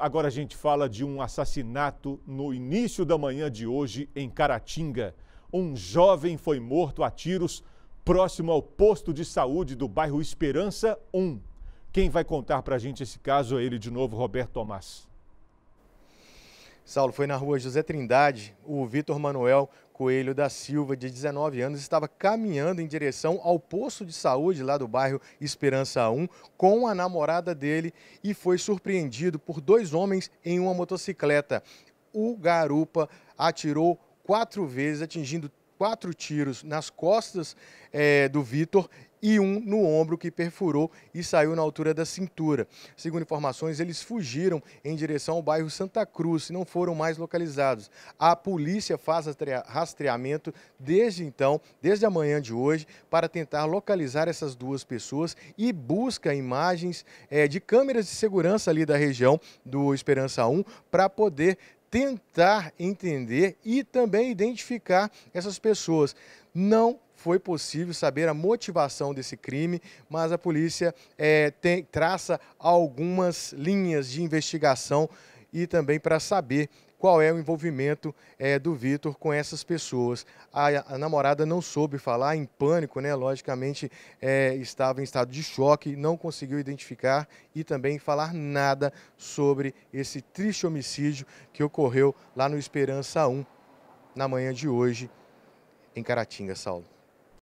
Agora a gente fala de um assassinato no início da manhã de hoje em Caratinga. Um jovem foi morto a tiros próximo ao posto de saúde do bairro Esperança 1. Quem vai contar para a gente esse caso é ele de novo, Roberto Tomás. Saulo, foi na rua José Trindade, o Vitor Manuel Coelho da Silva, de 19 anos, estava caminhando em direção ao posto de saúde lá do bairro Esperança 1 com a namorada dele e foi surpreendido por dois homens em uma motocicleta. O garupa atirou quatro vezes, atingindo quatro tiros nas costas é, do Vitor e um no ombro que perfurou e saiu na altura da cintura. Segundo informações, eles fugiram em direção ao bairro Santa Cruz e não foram mais localizados. A polícia faz rastreamento desde então, desde a manhã de hoje, para tentar localizar essas duas pessoas e busca imagens é, de câmeras de segurança ali da região do Esperança 1 para poder tentar entender e também identificar essas pessoas. Não foi possível saber a motivação desse crime, mas a polícia é, tem, traça algumas linhas de investigação e também para saber qual é o envolvimento é, do Vitor com essas pessoas. A, a, namorada não soube falar, em pânico, né? logicamente é, estava em estado de choque, não conseguiu identificar e também falar nada sobre esse triste homicídio que ocorreu lá no Esperança 1, na manhã de hoje, em Caratinga, Saulo.